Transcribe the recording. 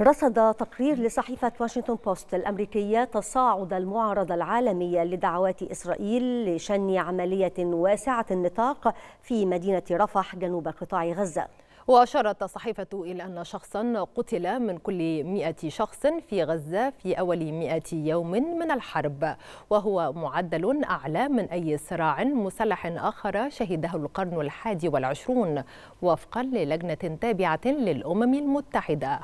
رصد تقرير لصحيفة واشنطن بوست الأمريكية تصاعد المعارضة العالمية لدعوات إسرائيل لشن عملية واسعة النطاق في مدينة رفح جنوب قطاع غزة وأشارت الصحيفة إلى أن شخصا قتل من كل 100 شخص في غزة في أول 100 يوم من الحرب وهو معدل أعلى من أي صراع مسلح آخر شهده القرن الحادي والعشرون وفقا للجنة تابعة للأمم المتحدة